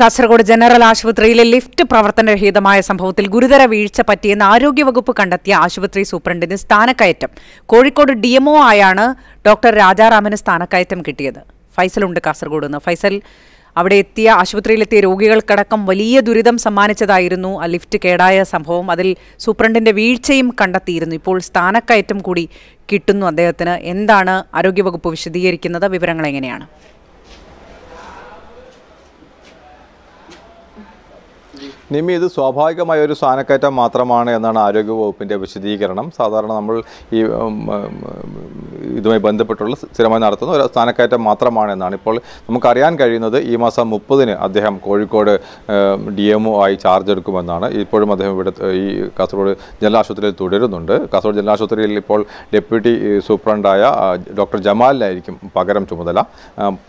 Kasaragod general ആശുപത്രിയിലെ lift പ്രവർത്തനരഹിതമായ സംഭവത്തിൽ ഗുരുതര വീഴ്ച പറ്റിയെന്ന് ആരോഗ്യവകുപ്പ് കണ്ടെത്തിയ ആശുപത്രി സൂപ്രണ്ടിന് സ്ഥാനക്കയറ്റം കോഴിക്കോട് ഡിഎംഒ ആയാണ് ഡോക്ടർ രാജാറാമിന് സ്ഥാനക്കയറ്റം കിട്ടിയത് ഫൈസലുണ്ട് കാസർഗോഡ് നിന്ന് ഫൈസൽ അവിടെ എത്തിയ ആശുപത്രിയിലെത്തിയ രോഗികൾക്കടക്കം വലിയ ദുരിതം സമ്മാനിച്ചതായിരുന്നു ആ ലിഫ്റ്റ് കേടായ സംഭവം അതിൽ സൂപ്രണ്ടിന്റെ വീഴ്ചയും കണ്ടെത്തിയിരുന്നു ഇപ്പോൾ സ്ഥാനക്കയറ്റം കൂടി കിട്ടുന്നു അദ്ദേഹത്തിന് എന്താണ് ആരോഗ്യവകുപ്പ് വിശദീകരിക്കുന്നത് വിവരങ്ങൾ എങ്ങനെയാണ് നിമി ഇത് സ്വാഭാവികമായ ഒരു സ്ഥാനക്കയറ്റം മാത്രമാണ് എന്നാണ് ആരോഗ്യവകുപ്പിൻ്റെ വിശദീകരണം സാധാരണ നമ്മൾ ഈ ഇതുമായി ബന്ധപ്പെട്ടുള്ള സ്ഥിരമായി നടത്തുന്ന ഒരു സ്ഥാനക്കയറ്റം മാത്രമാണ് എന്നാണ് ഇപ്പോൾ നമുക്കറിയാൻ കഴിയുന്നത് ഈ മാസം മുപ്പതിന് അദ്ദേഹം കോഴിക്കോട് ഡി ആയി ചാർജ് എടുക്കുമെന്നാണ് ഇപ്പോഴും അദ്ദേഹം ഇവിടെ ഈ കാസർഗോഡ് ജനറൽ ആശുപത്രിയിൽ തുടരുന്നുണ്ട് കാസർഗോഡ് ജനറൽ ആശുപത്രിയിൽ ഇപ്പോൾ ഡെപ്യൂട്ടി സൂപ്രണ്ടായ ഡോക്ടർ ജമാലിനായിരിക്കും പകരം ചുമതല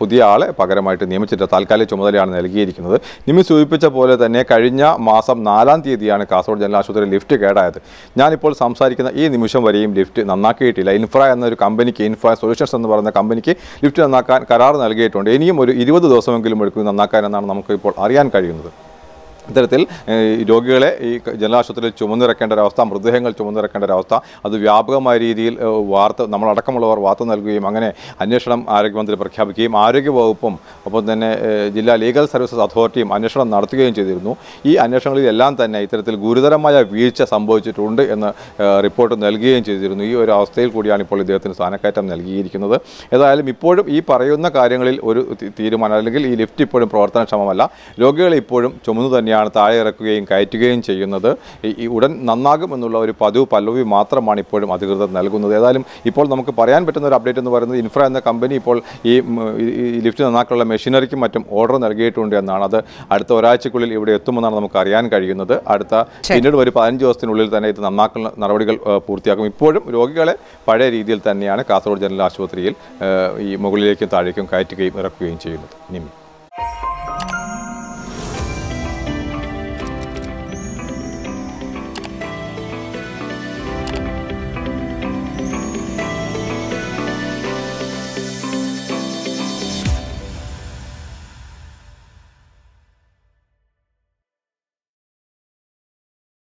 പുതിയ ആളെ പകരമായിട്ട് നിയമിച്ചിട്ട് താൽക്കാലിക ചുമതലയാണ് നൽകിയിരിക്കുന്നത് നിമി സൂചിപ്പിച്ച പോലെ തന്നെ കഴിഞ്ഞ മാസം നാലാം തീയതിയാണ് കാസർഗോഡ് ജനറൽ ആശുപത്രി ലിഫ്റ്റ് കേടായത് ഞാനിപ്പോൾ സംസാരിക്കുന്ന ഈ നിമിഷം വരെയും ലിഫ്റ്റ് നന്നാക്കിയിട്ടില്ല ഇൻഫ്ര എന്നൊരു കമ്പനി കമ്പനിക്ക് ഇൻഫ്രാ സൊല്യൂഷൻസ് എന്ന് പറയുന്ന കമ്പനിക്ക് ലിഫ്റ്റ് നന്നാക്കാൻ കരാർ നൽകിയിട്ടുണ്ട് ഇനിയും ഒരു ഇരുപത് ദിവസമെങ്കിലും എടുക്കും നന്നാക്കാനെന്നാണ് നമുക്ക് ഇപ്പോൾ അറിയാൻ കഴിയുന്നത് ഇത്തരത്തിൽ രോഗികളെ ഈ ജനലാശുപത്രിയിൽ ചുമന്നിറക്കേണ്ട ഒരവസ്ഥ മൃതദേഹങ്ങൾ ചുമന്നിറക്കേണ്ട ഒരവസ്ഥ അത് വ്യാപകമായ രീതിയിൽ വാർത്ത നമ്മളടക്കമുള്ളവർ വാർത്ത നൽകുകയും അങ്ങനെ അന്വേഷണം ആരോഗ്യമന്ത്രി പ്രഖ്യാപിക്കുകയും ആരോഗ്യവകുപ്പും ഒപ്പം തന്നെ ജില്ലാ ലീഗൽ സർവീസസ് അതോറിറ്റിയും അന്വേഷണം നടത്തുകയും ചെയ്തിരുന്നു ഈ അന്വേഷണങ്ങളിലെല്ലാം തന്നെ ഇത്തരത്തിൽ ഗുരുതരമായ വീഴ്ച സംഭവിച്ചിട്ടുണ്ട് എന്ന് റിപ്പോർട്ട് നൽകുകയും ചെയ്തിരുന്നു ഈ ഒരു അവസ്ഥയിൽ കൂടിയാണ് ഇപ്പോൾ ഇദ്ദേഹത്തിന് സ്ഥാനക്കയറ്റം നൽകിയിരിക്കുന്നത് ഏതായാലും ഇപ്പോഴും ഈ പറയുന്ന കാര്യങ്ങളിൽ ഒരു തീരുമാനം അല്ലെങ്കിൽ ഈ ലിഫ്റ്റ് ഇപ്പോഴും പ്രവർത്തനക്ഷമമല്ല രോഗികളെ ഇപ്പോഴും ചുമന്നു തന്നെയാണ് തന്നെയാണ് താഴെ ഇറക്കുകയും കയറ്റുകയും ചെയ്യുന്നത് ഈ ഉടൻ നന്നാകും എന്നുള്ള ഒരു പതിവ് പല്ലവി മാത്രമാണ് ഇപ്പോഴും അധികൃതർ നൽകുന്നത് ഏതായാലും ഇപ്പോൾ നമുക്ക് പറയാൻ പറ്റുന്ന ഒരു അപ്ഡേറ്റ് എന്ന് പറയുന്നത് ഇൻഫ്ര എന്ന കമ്പനി ഇപ്പോൾ ഈ ലിഫ്റ്റ് നന്നാക്കാനുള്ള മെഷീനറിക്കും മറ്റും ഓർഡർ നൽകിയിട്ടുണ്ട് എന്നാണ് അത് അടുത്ത ഒരാഴ്ചക്കുള്ളിൽ ഇവിടെ എത്തുമെന്നാണ് നമുക്ക് അറിയാൻ കഴിയുന്നത് അടുത്ത പിന്നീട് ഒരു പതിനഞ്ച് ദിവസത്തിനുള്ളിൽ തന്നെ ഇത് നന്നാക്കുന്ന നടപടികൾ പൂർത്തിയാക്കും ഇപ്പോഴും രോഗികളെ പഴയ രീതിയിൽ തന്നെയാണ് കാസർഗോഡ് ജനറൽ ആശുപത്രിയിൽ ഈ മുകളിലേക്കും താഴേക്കും കയറ്റുകയും ഇറക്കുകയും ചെയ്യുന്നത് നിമി